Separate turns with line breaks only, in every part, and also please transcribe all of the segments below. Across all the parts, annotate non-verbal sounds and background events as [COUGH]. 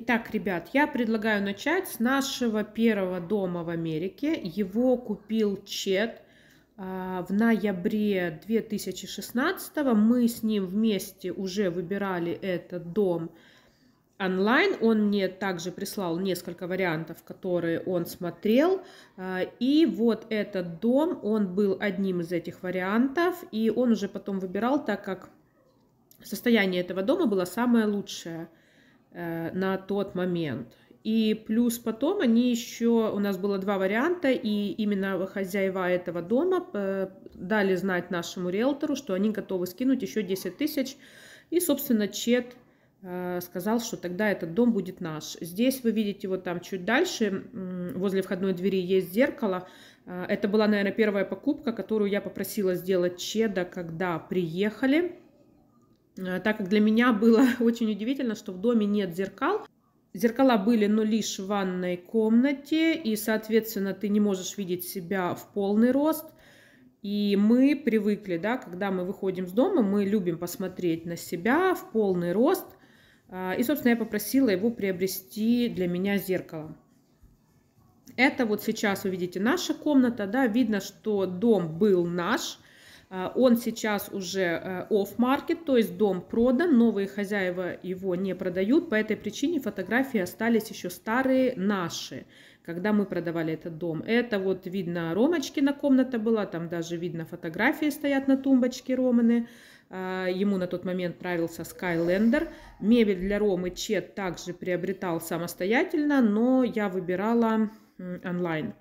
Итак, ребят, я предлагаю начать с нашего первого дома в Америке. Его купил Чет а, в ноябре 2016. Мы с ним вместе уже выбирали этот дом онлайн. Он мне также прислал несколько вариантов, которые он смотрел. А, и вот этот дом, он был одним из этих вариантов. И он уже потом выбирал, так как состояние этого дома было самое лучшее – Э, на тот момент. И плюс потом они еще, у нас было два варианта, и именно хозяева этого дома э, дали знать нашему риэлтору, что они готовы скинуть еще 10 тысяч. И, собственно, Чет э, сказал, что тогда этот дом будет наш. Здесь вы видите вот там чуть дальше, возле входной двери есть зеркало. Это была, наверное, первая покупка, которую я попросила сделать Чеда, когда приехали. Э, так как для меня было [LAUGHS] очень удивительно, что в доме нет зеркал. Зеркала были, но лишь в ванной комнате, и, соответственно, ты не можешь видеть себя в полный рост. И мы привыкли, да, когда мы выходим с дома, мы любим посмотреть на себя в полный рост. А, и, собственно, я попросила его приобрести для меня зеркало. Это вот сейчас вы видите наша комната, да, видно, что дом был наш – Э, он сейчас уже э, off-market, то есть дом продан, новые хозяева его не продают. По этой причине фотографии остались еще старые наши, когда мы продавали этот дом. Это вот видно на комната была, там даже видно фотографии стоят на тумбочке Романы. Э, ему на тот момент нравился Skylander. Мебель для Ромы Чет также приобретал самостоятельно, но я выбирала онлайн.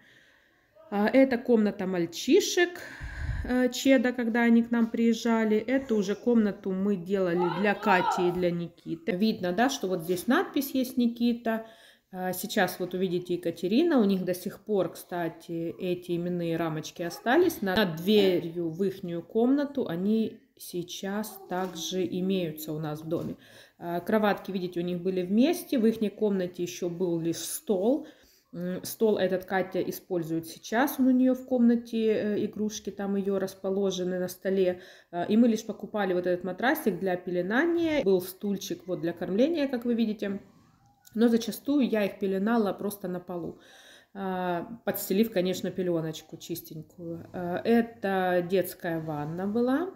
Это комната мальчишек. Э, Чеда, когда они к нам приезжали. это уже комнату мы делали для Кати и для Никиты. Видно, да, что вот здесь надпись есть Никита. А, сейчас вот увидите Екатерина, у них до сих пор, кстати, эти именные рамочки остались. Над дверью в ихнюю комнату они сейчас также имеются у нас в доме. А, кроватки, видите, у них были вместе, в их комнате еще был лишь стол. Стол этот Катя использует сейчас, он у нее в комнате, э, игрушки там ее расположены на столе. Э, и мы лишь покупали вот этот матрасик для пеленания, был стульчик вот для кормления, как вы видите. Но зачастую я их пеленала просто на полу а, подстелив, конечно, пеленочку чистенькую. Э, это детская ванна была,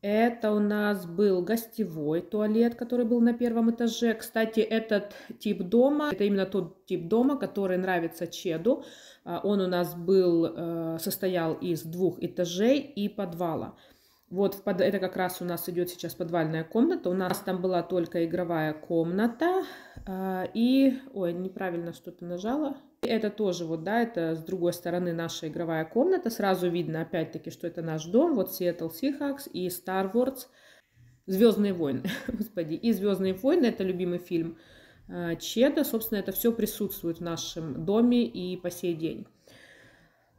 это у нас был гостевой туалет, который был на первом этаже. Кстати, этот тип дома, это именно тот тип дома, который нравится Чеду. А, он у нас был, э, состоял из двух этажей и подвала. Вот это как раз у нас идет сейчас подвальная комната. У нас там была только игровая комната. А, и, ой, неправильно что-то нажала. Это тоже вот, да, это с другой стороны наша игровая комната. Сразу видно, опять-таки, что это наш дом. Вот Seattle Seahawks и Star Wars. Звездные войны, [LAUGHS] господи. И Звездные войны, это любимый фильм э, Чеда. Собственно, это все присутствует в нашем доме и по сей день.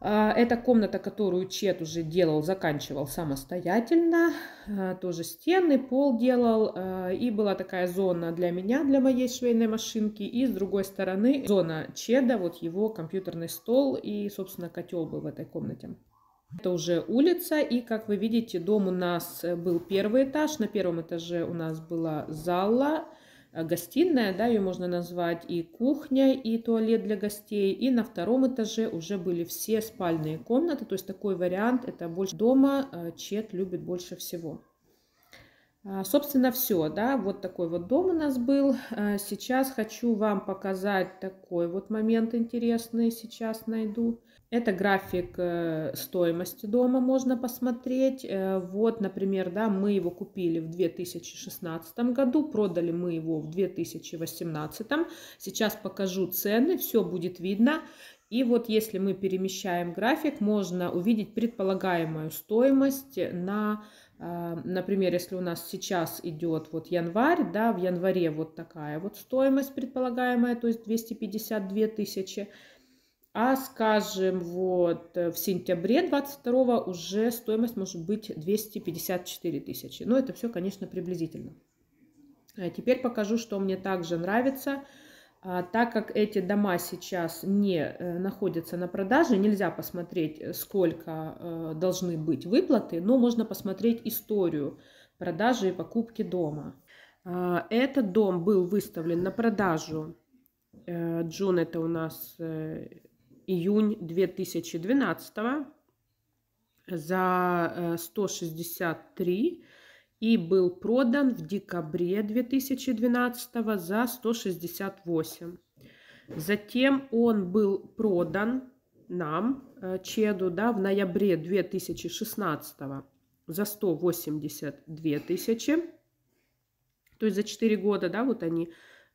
А, это комната, которую Чет уже делал, заканчивал самостоятельно. А, тоже стены, пол делал. А, и была такая зона для меня, для моей швейной машинки. И с другой стороны зона Чеда, вот его компьютерный стол и, собственно, котел был в этой комнате. Это уже улица, и, как вы видите, дом у нас э, был первый этаж. На первом этаже у нас была зала, Э, гостиная, да, ее можно назвать и кухня, и туалет для гостей. И на втором этаже уже были все спальные комнаты, то есть такой вариант, это больше дома э, Чет любит больше всего. А, собственно, все, да, вот такой вот дом у нас был. А, сейчас хочу вам показать такой вот момент интересный, сейчас найду. Это график э, стоимости дома, можно посмотреть. Э, вот, например, да, мы его купили в 2016 году, продали мы его в 2018. Сейчас покажу цены, все будет видно. И вот если мы перемещаем график, можно увидеть предполагаемую стоимость на а, например, если у нас сейчас идет вот январь, да, в январе вот такая вот стоимость предполагаемая, то есть 252 тысячи, а скажем вот э, в сентябре 22 уже стоимость может быть 254 тысячи. Но ну, это все, конечно, приблизительно. А теперь покажу, что мне также нравится – а, так как эти дома сейчас не э, находятся на продаже, нельзя посмотреть, э, сколько э, должны быть выплаты, но можно посмотреть историю продажи и покупки дома. А, этот дом был выставлен на продажу. Джун это у нас июнь 2012 за 163 и был продан в декабре 2012 за 168. Затем он был продан нам, э, Чеду, да, в ноябре 2016 за 182 тысячи. То есть за 4 года, да, вот они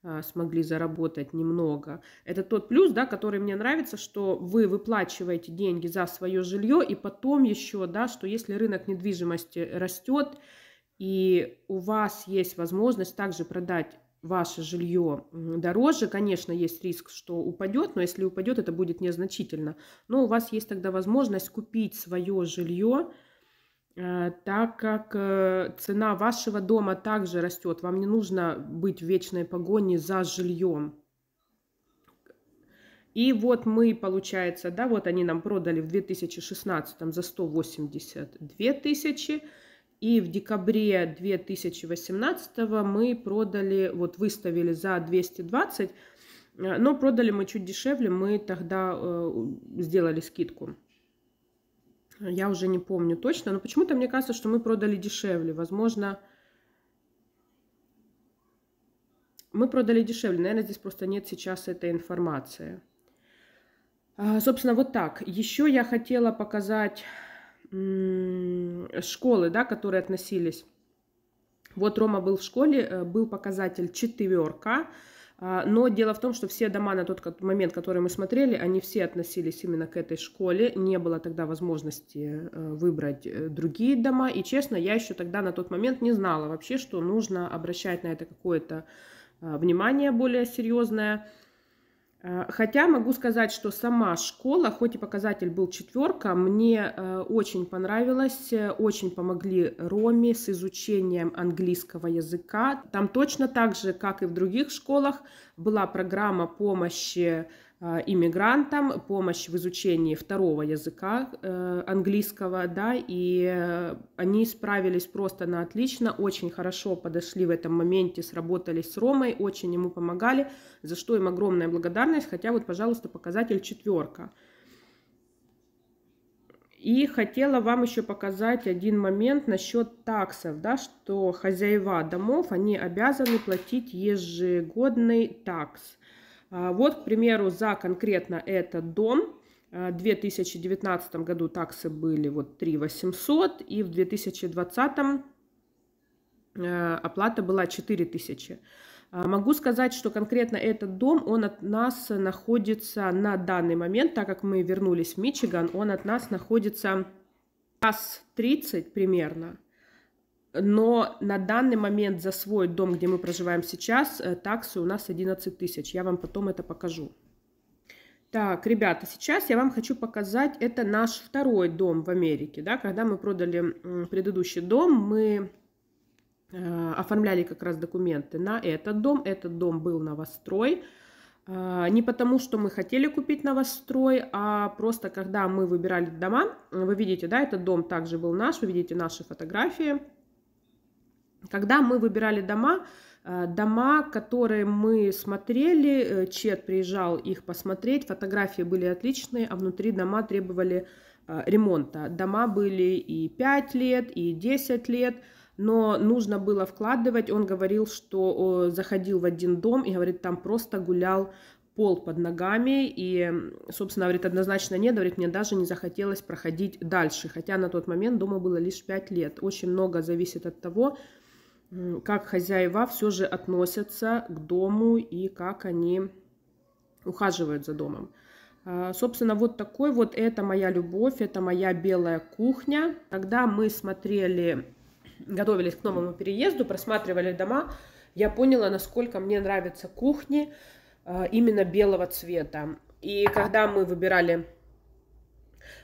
э, смогли заработать немного. Это тот плюс, да, который мне нравится, что вы выплачиваете деньги за свое жилье, и потом еще, да, что если рынок недвижимости растет, и у вас есть возможность также продать ваше жилье дороже, конечно, есть риск, что упадет, но если упадет, это будет незначительно. Но у вас есть тогда возможность купить свое жилье, э, так как э, цена вашего дома также растет. Вам не нужно быть в вечной погоне за жильем. И вот мы, получается, да, вот они нам продали в 2016 за 182 тысячи, и в декабре 2018 мы продали, вот выставили за 220, э, но продали мы чуть дешевле, мы тогда э, сделали скидку. Я уже не помню точно, но почему-то мне кажется, что мы продали дешевле. Возможно, мы продали дешевле. Наверное, здесь просто нет сейчас этой информации. А, собственно, вот так. Еще я хотела показать Э, школы, да, которые относились. Вот Рома был в школе, э, был показатель четверка, а, но дело в том, что все дома на тот момент, который мы смотрели, они все относились именно к этой школе. Не было тогда возможности э, выбрать другие дома. И честно, я еще тогда на тот момент не знала вообще, что нужно обращать на это какое-то а, внимание более серьезное. Э, хотя могу сказать, что сама школа, хоть и показатель был четверка, мне э, очень понравилась, э, очень помогли Роме с изучением английского языка. Там точно так же, как и в других школах, была программа помощи Э, иммигрантам, помощь в изучении второго языка э, английского, да, и э, они справились просто на отлично, очень хорошо подошли в этом моменте, сработались с Ромой, очень ему помогали, за что им огромная благодарность, хотя вот, пожалуйста, показатель четверка. И хотела вам еще показать один момент насчет таксов, да, что хозяева домов, они обязаны платить ежегодный такс – а, вот, к примеру, за конкретно этот дом а, в 2019 году таксы были вот 3 800, и в 2020 а, оплата была 4 000. Могу сказать, что конкретно этот дом, он от нас находится на данный момент, так как мы вернулись в Мичиган, он от нас находится час 30 примерно – но на данный момент за свой дом, где мы проживаем сейчас, э, таксы у нас 11 тысяч. Я вам потом это покажу. Так, ребята, сейчас я вам хочу показать, это наш второй дом в Америке. Да? Когда мы продали предыдущий дом, мы э, оформляли как раз документы на этот дом. Этот дом был новострой. Э, не потому, что мы хотели купить новострой, а просто когда мы выбирали дома, вы видите, да, этот дом также был наш, вы видите наши фотографии – когда мы выбирали дома, э, дома, которые мы смотрели, э, Чет приезжал их посмотреть, фотографии были отличные, а внутри дома требовали э, ремонта. Дома были и 5 лет, и 10 лет, но нужно было вкладывать. Он говорил, что заходил в один дом и говорит, там просто гулял пол под ногами, и, собственно, говорит, однозначно нет, говорит, мне даже не захотелось проходить дальше, хотя на тот момент дома было лишь 5 лет. Очень много зависит от того, как хозяева все же относятся к дому и как они ухаживают за домом. А, собственно, вот такой вот это моя любовь, это моя белая кухня. Когда мы смотрели, готовились к новому переезду, просматривали дома, я поняла, насколько мне нравятся кухни а, именно белого цвета. И когда мы выбирали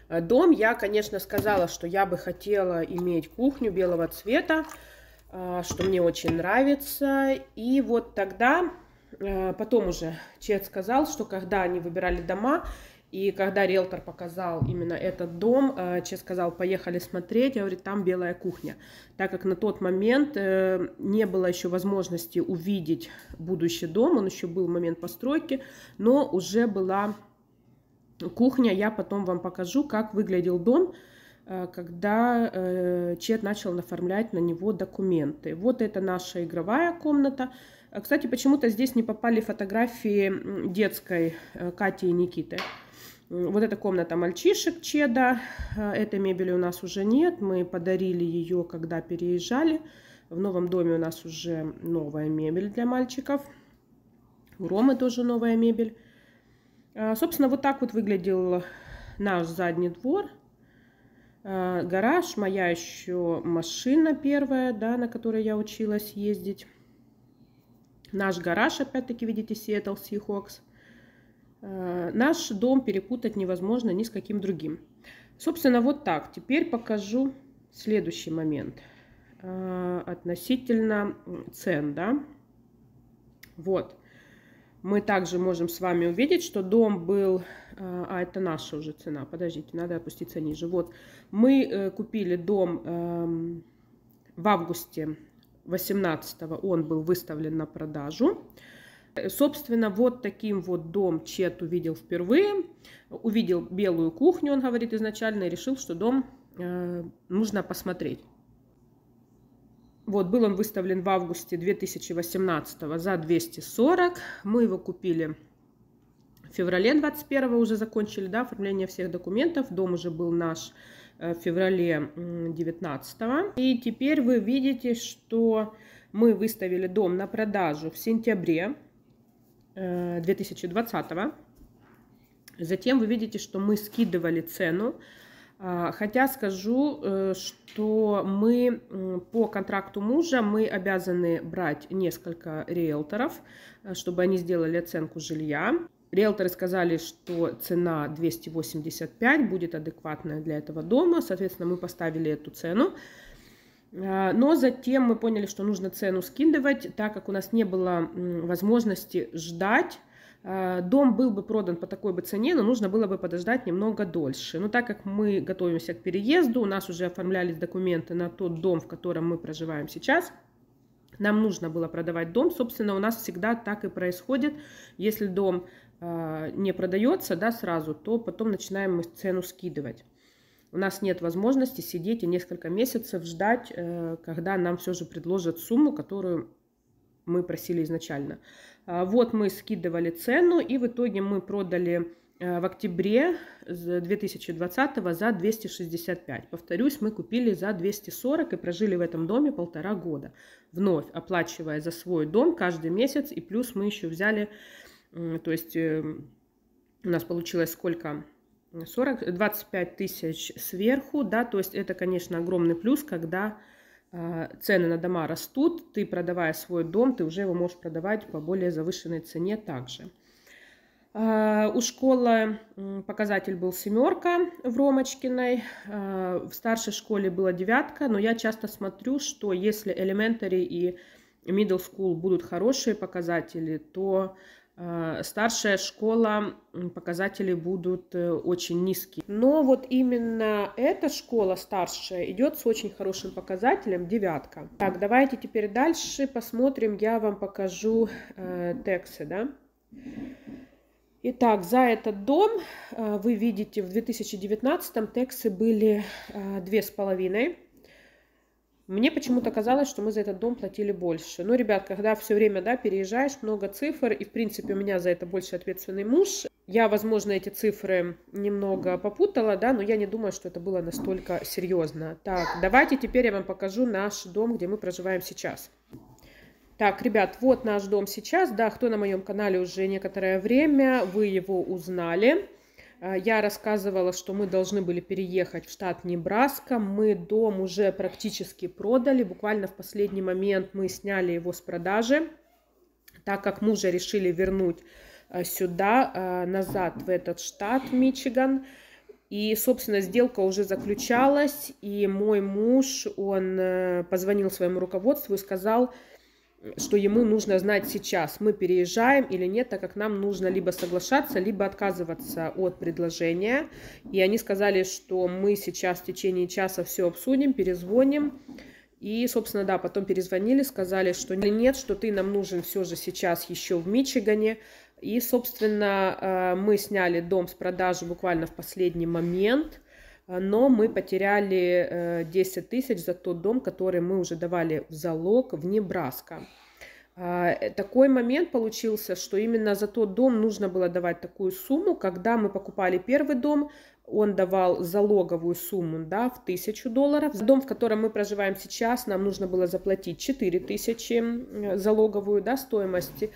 э, дом, я, конечно, сказала, что я бы хотела иметь кухню белого цвета. Э, что мне очень нравится. И вот тогда, э, потом уже Чет сказал, что когда они выбирали дома, и когда риэлтор показал именно этот дом, э, Че сказал, поехали смотреть, я говорю, там белая кухня. Так как на тот момент не было еще возможности увидеть будущий дом, он еще был в момент постройки, но уже была кухня, я потом вам покажу, как выглядел дом, Э, когда э, Чет начал оформлять на него документы. Вот это наша игровая комната. Э, кстати, почему-то здесь не попали фотографии детской Кати и Никиты. Вот эта комната мальчишек Чеда. Этой мебели у нас уже нет. Мы подарили ее, когда переезжали. В новом доме у нас уже новая мебель для мальчиков. У Ромы тоже новая мебель. Собственно, вот так вот выглядел наш задний двор – Э, гараж, моя еще машина первая, да, на которой я училась ездить. Наш гараж, опять-таки, видите, Seattle Seahawks. Э, наш дом перепутать невозможно ни с каким другим. Собственно, вот так. Теперь покажу следующий момент э, относительно цен, да. Вот. Мы также можем с вами увидеть, что дом был а, а это наша уже цена, подождите, надо опуститься ниже. Вот, мы э, купили дом эм, в августе 18 он был выставлен на продажу. Э, собственно, вот таким вот дом Чет увидел впервые. Увидел белую кухню, он говорит изначально, и решил, что дом э, нужно посмотреть. Вот, был он выставлен в августе 2018 за 240. Мы его купили в феврале 21 уже закончили да, оформление всех документов. Дом уже был наш э, в феврале 19 И теперь вы видите, что мы выставили дом на продажу в сентябре 2020 э, -го. Затем вы видите, что мы скидывали цену. А, хотя скажу, э, что мы по контракту мужа мы обязаны брать несколько риэлторов, чтобы они сделали оценку жилья. Риэлторы сказали, что цена 285 будет адекватная для этого дома. Соответственно, мы поставили эту цену. А, но затем мы поняли, что нужно цену скидывать, так как у нас не было возможности ждать. А, дом был бы продан по такой бы цене, но нужно было бы подождать немного дольше. Но так как мы готовимся к переезду, у нас уже оформлялись документы на тот дом, в котором мы проживаем сейчас – нам нужно было продавать дом. Собственно, у нас всегда так и происходит. Если дом э, не продается да, сразу, то потом начинаем мы цену скидывать. У нас нет возможности сидеть и несколько месяцев ждать, э, когда нам все же предложат сумму, которую мы просили изначально. А, вот мы скидывали цену, и в итоге мы продали Э, в октябре 2020 за 265. Повторюсь, мы купили за 240 и прожили в этом доме полтора года, вновь оплачивая за свой дом каждый месяц. И плюс мы еще взяли, то есть эм, у нас получилось сколько? 40, 25 тысяч сверху, да, то есть это, конечно, огромный плюс, когда а, цены на дома растут, ты продавая свой дом, ты уже его можешь продавать по более завышенной цене также. Э, у школы показатель был семерка в Ромочкиной, э, в старшей школе была девятка, но я часто смотрю, что если elementary и middle school будут хорошие показатели, то э, старшая школа показатели будут очень низкие. Но вот именно эта школа старшая идет с очень хорошим показателем, девятка. Так, давайте теперь дальше посмотрим, я вам покажу э, тексы, да. Итак, за этот дом э, вы видите, в 2019 м тексы были э, две с половиной. Мне почему-то казалось, что мы за этот дом платили больше. Но, ну, ребят, когда все время да, переезжаешь, много цифр, и, в принципе, у меня за это больше ответственный муж. Я, возможно, эти цифры немного попутала, да, но я не думаю, что это было настолько серьезно. Так, давайте теперь я вам покажу наш дом, где мы проживаем сейчас. Так, ребят, вот наш дом сейчас. Да, кто на моем канале уже некоторое время, вы его узнали. Э, я рассказывала, что мы должны были переехать в штат Небраска. Мы дом уже практически продали. Буквально в последний момент мы сняли его с продажи, так как мужа решили вернуть э, сюда, э, назад, в этот штат Мичиган. И, собственно, сделка уже заключалась, и мой муж, он позвонил своему руководству и сказал, что ему нужно знать сейчас, мы переезжаем или нет, так как нам нужно либо соглашаться, либо отказываться от предложения. И они сказали, что мы сейчас в течение часа все обсудим, перезвоним. И, собственно, да, потом перезвонили, сказали, что нет, что ты нам нужен все же сейчас еще в Мичигане. И, собственно, э, мы сняли дом с продажи буквально в последний момент – а, но мы потеряли 10 э, тысяч за тот дом, который мы уже давали в залог в Небраско. А, э, такой момент получился, что именно за тот дом нужно было давать такую сумму. Когда мы покупали первый дом, он давал залоговую сумму да, в тысячу долларов. За дом, в котором мы проживаем сейчас, нам нужно было заплатить 4 тысячи залоговую да, стоимости,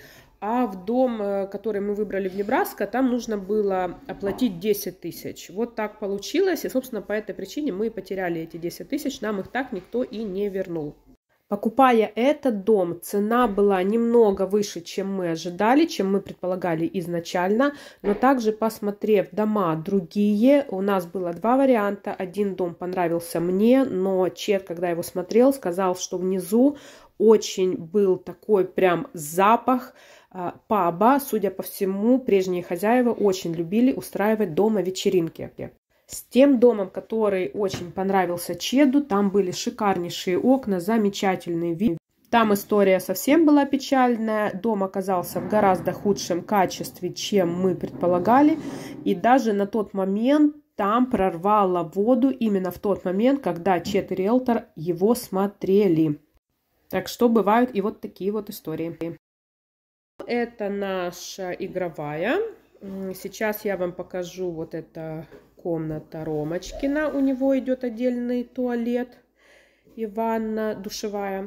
а в дом, э, который мы выбрали в Небраско, там нужно было оплатить 10 тысяч. Вот так получилось, и, собственно, по этой причине мы потеряли эти 10 тысяч, нам их так никто и не вернул. Покупая этот дом, цена была немного выше, чем мы ожидали, чем мы предполагали изначально, но также посмотрев дома другие, у нас было два варианта. Один дом понравился мне, но Чет, когда его смотрел, сказал, что внизу очень был такой прям запах э, паба. Судя по всему, прежние хозяева очень любили устраивать дома вечеринки с тем домом, который очень понравился Чеду. Там были шикарнейшие окна, замечательный вид. Там история совсем была печальная. Дом оказался в гораздо худшем качестве, чем мы предполагали. И даже на тот момент там прорвало воду именно в тот момент, когда Чет и Риэлтор его смотрели. Так что бывают и вот такие вот истории. Это наша игровая. Сейчас я вам покажу вот это комната Ромочкина. У него идет отдельный туалет и ванна душевая.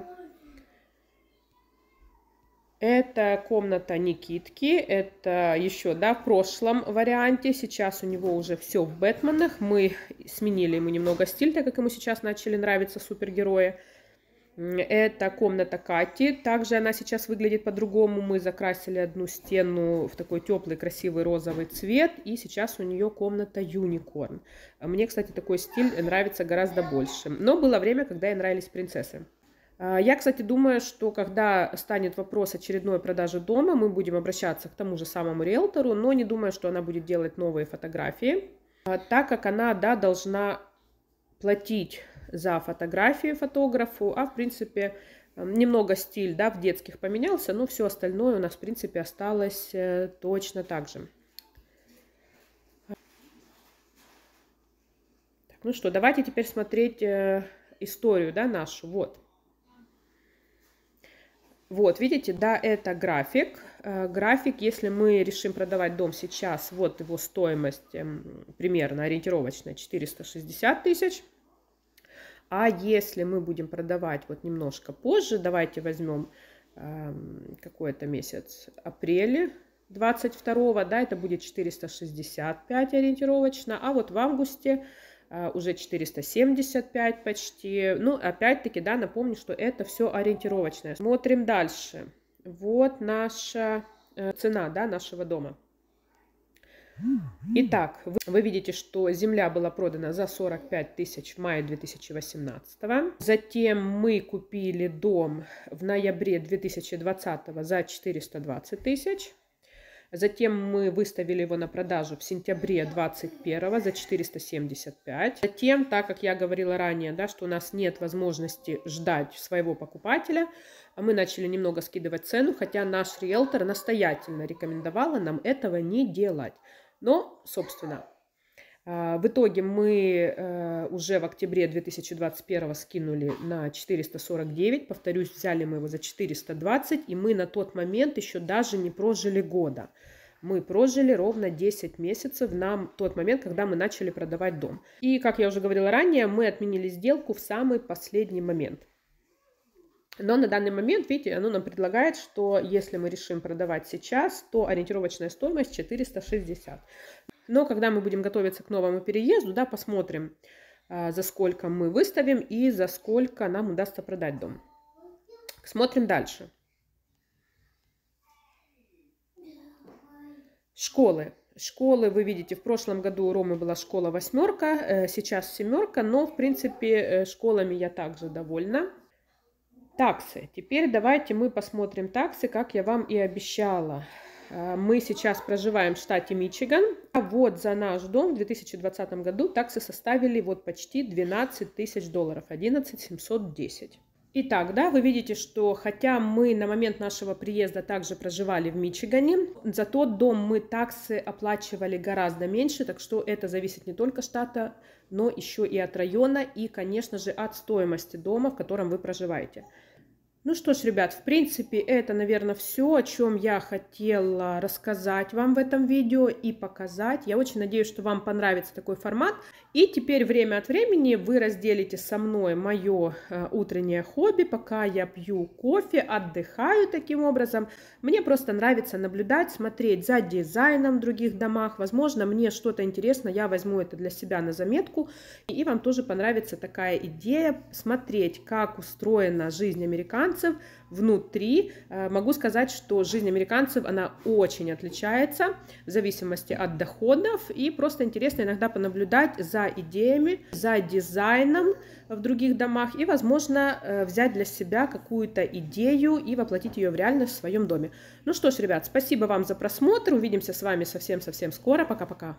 Это комната Никитки, это еще, да, в прошлом варианте, сейчас у него уже все в Бэтменах, мы сменили ему немного стиль, так как ему сейчас начали нравиться супергерои. Это комната Кати. Также она сейчас выглядит по-другому. Мы закрасили одну стену в такой теплый, красивый розовый цвет. И сейчас у нее комната Юникорн. Мне, кстати, такой стиль нравится гораздо больше. Но было время, когда ей нравились принцессы. А, я, кстати, думаю, что когда станет вопрос очередной продажи дома, мы будем обращаться к тому же самому риэлтору, но не думаю, что она будет делать новые фотографии, а, так как она, да, должна платить за фотографии фотографу, а в принципе немного стиль да, в детских поменялся, но все остальное у нас в принципе осталось э, точно так же. Так, ну что, давайте теперь смотреть э, историю да, нашу. Вот. Вот, видите, да, это график. Э, график, если мы решим продавать дом сейчас, вот его стоимость эм, примерно ориентировочная 460 тысяч – а если мы будем продавать вот немножко позже, давайте возьмем э, какой-то месяц, апреле 22, да, это будет 465 ориентировочно, а вот в августе э, уже 475 почти. Ну, опять-таки, да, напомню, что это все ориентировочное. Смотрим дальше. Вот наша э, цена, да, нашего дома. Итак, вы, вы видите, что земля была продана за 45 тысяч в мае 2018. Затем мы купили дом в ноябре 2020 за 420 тысяч. Затем мы выставили его на продажу в сентябре 21 за 475. Затем, так как я говорила ранее, да, что у нас нет возможности ждать своего покупателя, мы начали немного скидывать цену, хотя наш риэлтор настоятельно рекомендовала нам этого не делать. Но, собственно, а, в итоге мы э, уже в октябре 2021 скинули на 449. Повторюсь, взяли мы его за 420, и мы на тот момент еще даже не прожили года. Мы прожили ровно 10 месяцев на тот момент, когда мы начали продавать дом. И, как я уже говорила ранее, мы отменили сделку в самый последний момент. Но на данный момент, видите, оно нам предлагает, что если мы решим продавать сейчас, то ориентировочная стоимость 460. Но когда мы будем готовиться к новому переезду, да, посмотрим, а, за сколько мы выставим и за сколько нам удастся продать дом. Смотрим дальше. Школы. Школы, вы видите, в прошлом году у Ромы была школа восьмерка, э, сейчас семерка, но, в принципе, э, школами я также довольна. Таксы. Теперь давайте мы посмотрим таксы, как я вам и обещала. Э, мы сейчас проживаем в штате Мичиган. А вот за наш дом в 2020 году таксы составили вот почти 12 тысяч долларов, 11 710. Итак, да, вы видите, что хотя мы на момент нашего приезда также проживали в Мичигане, за тот дом мы таксы оплачивали гораздо меньше, так что это зависит не только штата, но еще и от района и, конечно же, от стоимости дома, в котором вы проживаете. Ну что ж, ребят, в принципе, это, наверное, все, о чем я хотела рассказать вам в этом видео и показать. Я очень надеюсь, что вам понравится такой формат. И теперь время от времени вы разделите со мной мое э, утреннее хобби, пока я пью кофе, отдыхаю таким образом. Мне просто нравится наблюдать, смотреть за дизайном в других домах. Возможно, мне что-то интересно, я возьму это для себя на заметку. И вам тоже понравится такая идея смотреть, как устроена жизнь американцев американцев внутри. Э, могу сказать, что жизнь американцев, она очень отличается в зависимости от доходов, и просто интересно иногда понаблюдать за идеями, за дизайном в других домах, и, возможно, э, взять для себя какую-то идею и воплотить ее в реальность в своем доме. Ну что ж, ребят, спасибо вам за просмотр, увидимся с вами совсем-совсем скоро, пока-пока.